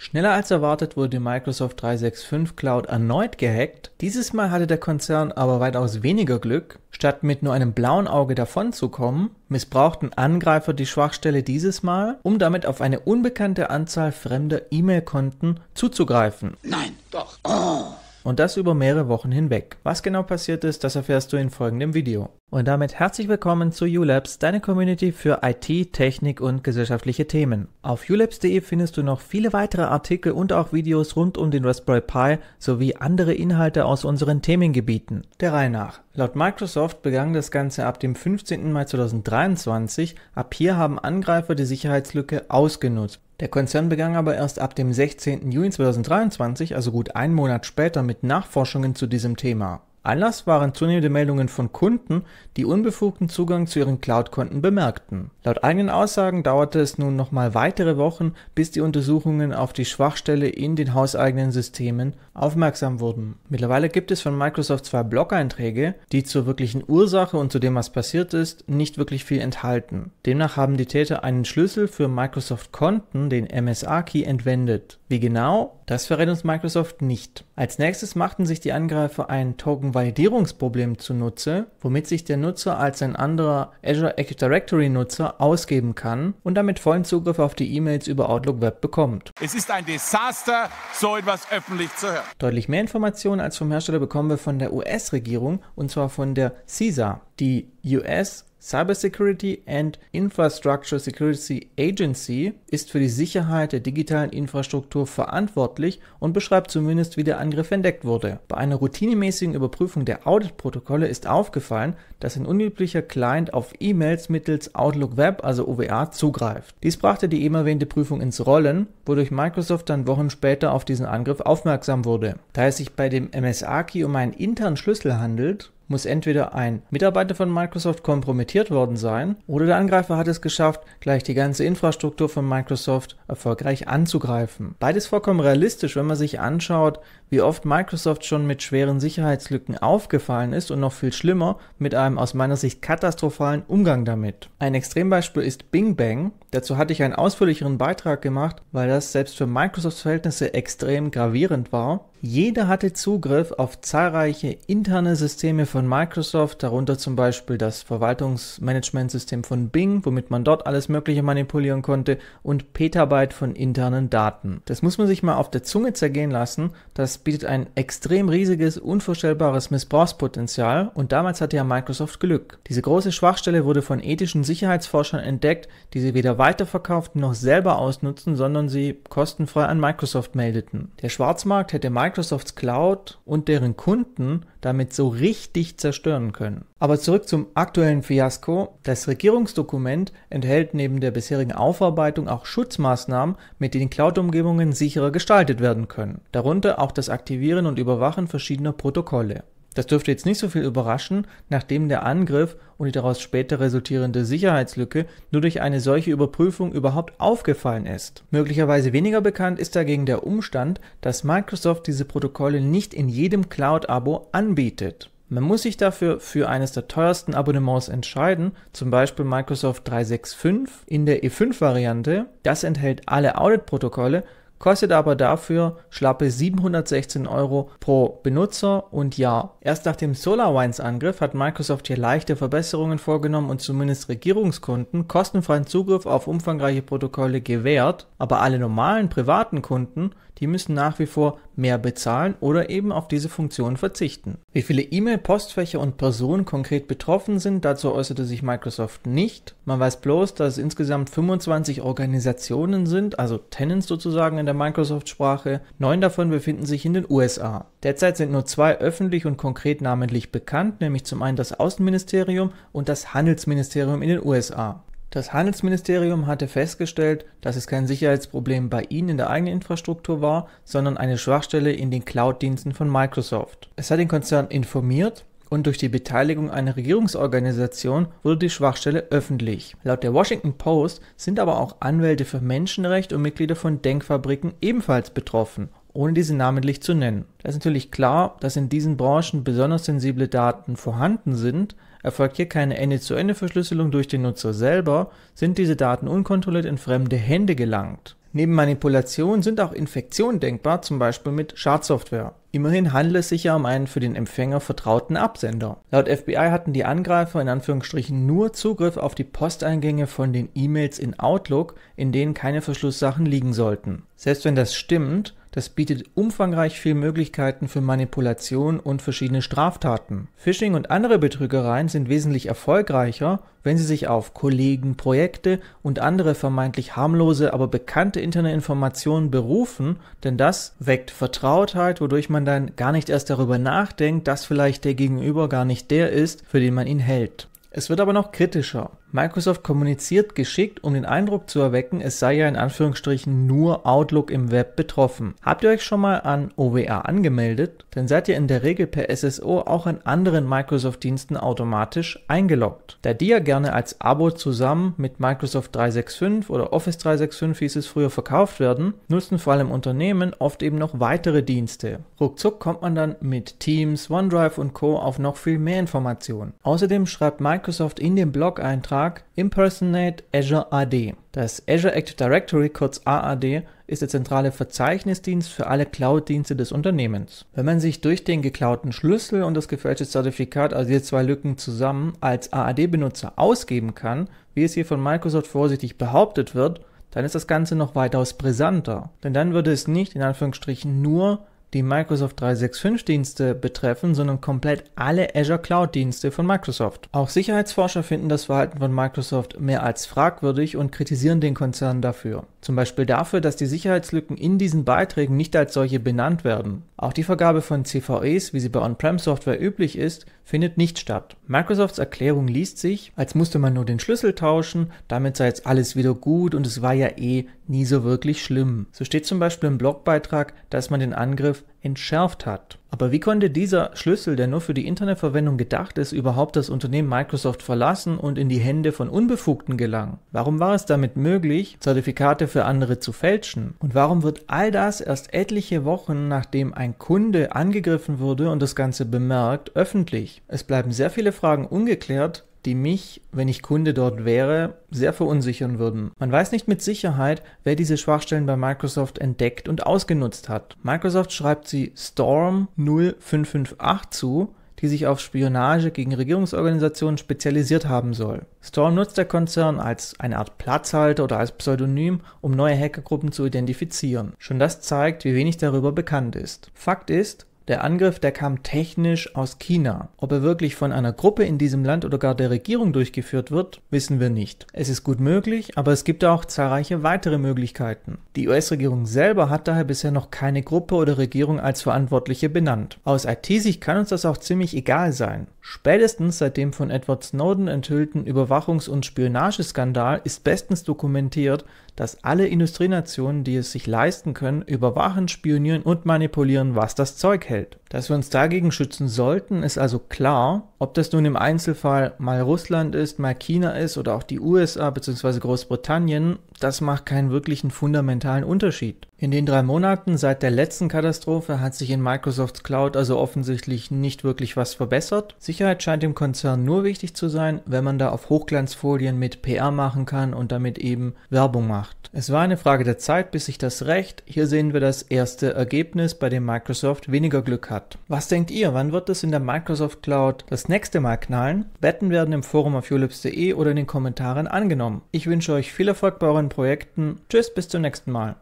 Schneller als erwartet wurde die Microsoft 365 Cloud erneut gehackt. Dieses Mal hatte der Konzern aber weitaus weniger Glück. Statt mit nur einem blauen Auge davonzukommen, missbrauchten Angreifer die Schwachstelle dieses Mal, um damit auf eine unbekannte Anzahl fremder E-Mail-Konten zuzugreifen. Nein, doch. Oh. Und das über mehrere Wochen hinweg. Was genau passiert ist, das erfährst du in folgendem Video. Und damit herzlich willkommen zu ULabs, deine Community für IT, Technik und gesellschaftliche Themen. Auf ulabs.de findest du noch viele weitere Artikel und auch Videos rund um den Raspberry Pi sowie andere Inhalte aus unseren Themengebieten. Der Reihe nach. Laut Microsoft begann das Ganze ab dem 15. Mai 2023. Ab hier haben Angreifer die Sicherheitslücke ausgenutzt. Der Konzern begann aber erst ab dem 16. Juni 2023, also gut einen Monat später, mit Nachforschungen zu diesem Thema Anlass waren zunehmende Meldungen von Kunden, die unbefugten Zugang zu ihren Cloud-Konten bemerkten. Laut eigenen Aussagen dauerte es nun nochmal weitere Wochen, bis die Untersuchungen auf die Schwachstelle in den hauseigenen Systemen aufmerksam wurden. Mittlerweile gibt es von Microsoft zwei Blog-Einträge, die zur wirklichen Ursache und zu dem, was passiert ist, nicht wirklich viel enthalten. Demnach haben die Täter einen Schlüssel für Microsoft-Konten, den MSA-Key, entwendet. Wie genau das verrät uns Microsoft nicht. Als nächstes machten sich die Angreifer ein Token-Validierungsproblem zunutze, womit sich der Nutzer als ein anderer Azure Active Directory-Nutzer ausgeben kann und damit vollen Zugriff auf die E-Mails über Outlook Web bekommt. Es ist ein Desaster, so etwas öffentlich zu hören. Deutlich mehr Informationen als vom Hersteller bekommen wir von der US-Regierung und zwar von der CISA, die US Cybersecurity and Infrastructure Security Agency ist für die Sicherheit der digitalen Infrastruktur verantwortlich und beschreibt zumindest, wie der Angriff entdeckt wurde. Bei einer routinemäßigen Überprüfung der Audit-Protokolle ist aufgefallen, dass ein unüblicher Client auf E-Mails mittels Outlook Web, also OWA, zugreift. Dies brachte die eben erwähnte Prüfung ins Rollen, wodurch Microsoft dann Wochen später auf diesen Angriff aufmerksam wurde. Da es sich bei dem MSA-Key um einen internen Schlüssel handelt, muss entweder ein Mitarbeiter von Microsoft kompromittiert worden sein oder der Angreifer hat es geschafft, gleich die ganze Infrastruktur von Microsoft erfolgreich anzugreifen. Beides vollkommen realistisch, wenn man sich anschaut, wie oft Microsoft schon mit schweren Sicherheitslücken aufgefallen ist und noch viel schlimmer mit einem aus meiner Sicht katastrophalen Umgang damit. Ein Extrembeispiel ist Bing Bang. Dazu hatte ich einen ausführlicheren Beitrag gemacht, weil das selbst für Microsofts Verhältnisse extrem gravierend war. Jeder hatte Zugriff auf zahlreiche interne Systeme von Microsoft, darunter zum Beispiel das Verwaltungsmanagementsystem von Bing, womit man dort alles Mögliche manipulieren konnte, und Petabyte von internen Daten. Das muss man sich mal auf der Zunge zergehen lassen. Das bietet ein extrem riesiges, unvorstellbares Missbrauchspotenzial und damals hatte ja Microsoft Glück. Diese große Schwachstelle wurde von ethischen Sicherheitsforschern entdeckt, die sie weder weiterverkauften noch selber ausnutzen, sondern sie kostenfrei an Microsoft meldeten. Der Schwarzmarkt hätte Microsoft Microsofts Cloud und deren Kunden damit so richtig zerstören können. Aber zurück zum aktuellen Fiasko. Das Regierungsdokument enthält neben der bisherigen Aufarbeitung auch Schutzmaßnahmen, mit denen Cloud-Umgebungen sicherer gestaltet werden können. Darunter auch das Aktivieren und Überwachen verschiedener Protokolle. Das dürfte jetzt nicht so viel überraschen, nachdem der Angriff und die daraus später resultierende Sicherheitslücke nur durch eine solche Überprüfung überhaupt aufgefallen ist. Möglicherweise weniger bekannt ist dagegen der Umstand, dass Microsoft diese Protokolle nicht in jedem Cloud-Abo anbietet. Man muss sich dafür für eines der teuersten Abonnements entscheiden, zum Beispiel Microsoft 365 in der E5-Variante. Das enthält alle Audit-Protokolle kostet aber dafür schlappe 716 Euro pro Benutzer und Jahr. Erst nach dem SolarWinds-Angriff hat Microsoft hier leichte Verbesserungen vorgenommen und zumindest Regierungskunden kostenfreien Zugriff auf umfangreiche Protokolle gewährt, aber alle normalen privaten Kunden, die müssen nach wie vor mehr bezahlen oder eben auf diese Funktion verzichten. Wie viele E-Mail, Postfächer und Personen konkret betroffen sind, dazu äußerte sich Microsoft nicht. Man weiß bloß, dass es insgesamt 25 Organisationen sind, also Tenants sozusagen in der Microsoft-Sprache. Neun davon befinden sich in den USA. Derzeit sind nur zwei öffentlich und konkret namentlich bekannt, nämlich zum einen das Außenministerium und das Handelsministerium in den USA. Das Handelsministerium hatte festgestellt, dass es kein Sicherheitsproblem bei ihnen in der eigenen Infrastruktur war, sondern eine Schwachstelle in den Cloud-Diensten von Microsoft. Es hat den Konzern informiert und durch die Beteiligung einer Regierungsorganisation wurde die Schwachstelle öffentlich. Laut der Washington Post sind aber auch Anwälte für Menschenrecht und Mitglieder von Denkfabriken ebenfalls betroffen ohne diese namentlich zu nennen. Da ist natürlich klar, dass in diesen Branchen besonders sensible Daten vorhanden sind, erfolgt hier keine Ende-zu-Ende-Verschlüsselung durch den Nutzer selber, sind diese Daten unkontrolliert in fremde Hände gelangt. Neben Manipulation sind auch Infektionen denkbar, zum Beispiel mit Schadsoftware. Immerhin handelt es sich ja um einen für den Empfänger vertrauten Absender. Laut FBI hatten die Angreifer in Anführungsstrichen nur Zugriff auf die Posteingänge von den E-Mails in Outlook, in denen keine Verschlusssachen liegen sollten. Selbst wenn das stimmt, das bietet umfangreich viele Möglichkeiten für Manipulation und verschiedene Straftaten. Phishing und andere Betrügereien sind wesentlich erfolgreicher, wenn sie sich auf Kollegen, Projekte und andere vermeintlich harmlose, aber bekannte interne Informationen berufen, denn das weckt Vertrautheit, wodurch man dann gar nicht erst darüber nachdenkt, dass vielleicht der Gegenüber gar nicht der ist, für den man ihn hält. Es wird aber noch kritischer. Microsoft kommuniziert geschickt, um den Eindruck zu erwecken, es sei ja in Anführungsstrichen nur Outlook im Web betroffen. Habt ihr euch schon mal an OWA angemeldet? Dann seid ihr in der Regel per SSO auch an anderen Microsoft-Diensten automatisch eingeloggt. Da die ja gerne als Abo zusammen mit Microsoft 365 oder Office 365 hieß es früher verkauft werden, nutzen vor allem Unternehmen oft eben noch weitere Dienste. Ruckzuck kommt man dann mit Teams, OneDrive und Co. auf noch viel mehr Informationen. Außerdem schreibt Microsoft in dem Blog-Eintrag, Vertrag Impersonate Azure AD. Das Azure Active Directory, kurz AAD, ist der zentrale Verzeichnisdienst für alle Cloud-Dienste des Unternehmens. Wenn man sich durch den geklauten Schlüssel und das gefälschte Zertifikat, also diese zwei Lücken zusammen, als AAD-Benutzer ausgeben kann, wie es hier von Microsoft vorsichtig behauptet wird, dann ist das Ganze noch weitaus brisanter. Denn dann würde es nicht in Anführungsstrichen nur die Microsoft 365-Dienste betreffen, sondern komplett alle Azure Cloud-Dienste von Microsoft. Auch Sicherheitsforscher finden das Verhalten von Microsoft mehr als fragwürdig und kritisieren den Konzern dafür. Zum Beispiel dafür, dass die Sicherheitslücken in diesen Beiträgen nicht als solche benannt werden. Auch die Vergabe von CVEs, wie sie bei On-Prem-Software üblich ist, findet nicht statt. Microsofts Erklärung liest sich, als musste man nur den Schlüssel tauschen, damit sei jetzt alles wieder gut und es war ja eh nie so wirklich schlimm. So steht zum Beispiel im Blogbeitrag, dass man den Angriff entschärft hat. Aber wie konnte dieser Schlüssel, der nur für die Internetverwendung gedacht ist, überhaupt das Unternehmen Microsoft verlassen und in die Hände von Unbefugten gelangen? Warum war es damit möglich, Zertifikate für andere zu fälschen? Und warum wird all das erst etliche Wochen, nachdem ein Kunde angegriffen wurde und das Ganze bemerkt, öffentlich? Es bleiben sehr viele Fragen ungeklärt die mich, wenn ich Kunde dort wäre, sehr verunsichern würden. Man weiß nicht mit Sicherheit, wer diese Schwachstellen bei Microsoft entdeckt und ausgenutzt hat. Microsoft schreibt sie Storm 0558 zu, die sich auf Spionage gegen Regierungsorganisationen spezialisiert haben soll. Storm nutzt der Konzern als eine Art Platzhalter oder als Pseudonym, um neue Hackergruppen zu identifizieren. Schon das zeigt, wie wenig darüber bekannt ist. Fakt ist, der Angriff, der kam technisch aus China. Ob er wirklich von einer Gruppe in diesem Land oder gar der Regierung durchgeführt wird, wissen wir nicht. Es ist gut möglich, aber es gibt auch zahlreiche weitere Möglichkeiten. Die US-Regierung selber hat daher bisher noch keine Gruppe oder Regierung als Verantwortliche benannt. Aus IT-Sicht kann uns das auch ziemlich egal sein. Spätestens seit dem von Edward Snowden enthüllten Überwachungs- und Spionageskandal ist bestens dokumentiert, dass alle Industrienationen, die es sich leisten können, überwachen, spionieren und manipulieren, was das Zeug hält zurückhält. Dass wir uns dagegen schützen sollten, ist also klar, ob das nun im Einzelfall mal Russland ist, mal China ist oder auch die USA bzw. Großbritannien, das macht keinen wirklichen fundamentalen Unterschied. In den drei Monaten seit der letzten Katastrophe hat sich in Microsofts Cloud also offensichtlich nicht wirklich was verbessert. Sicherheit scheint dem Konzern nur wichtig zu sein, wenn man da auf Hochglanzfolien mit PR machen kann und damit eben Werbung macht. Es war eine Frage der Zeit, bis sich das recht. Hier sehen wir das erste Ergebnis, bei dem Microsoft weniger Glück hat. Was denkt ihr, wann wird es in der Microsoft Cloud das nächste Mal knallen. Betten werden im Forum auf julips.de oder in den Kommentaren angenommen. Ich wünsche euch viel Erfolg bei euren Projekten. Tschüss, bis zum nächsten Mal.